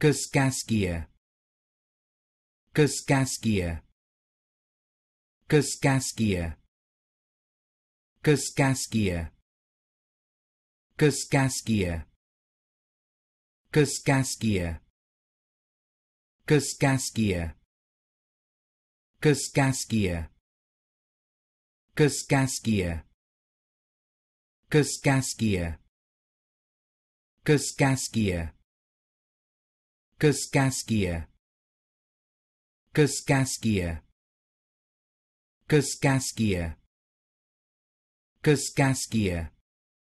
Kaskaskia. Kaskaskia. Kaskaskia. Kaskaskia. Kaskaskia. Kaskaskia. Kaskaskia. Kaskaskia. Kaskaskia. Kaskaskia. Kaskaskia. Kaskaskia. Kaskaskia. Kaskaskia. Kaskaskia.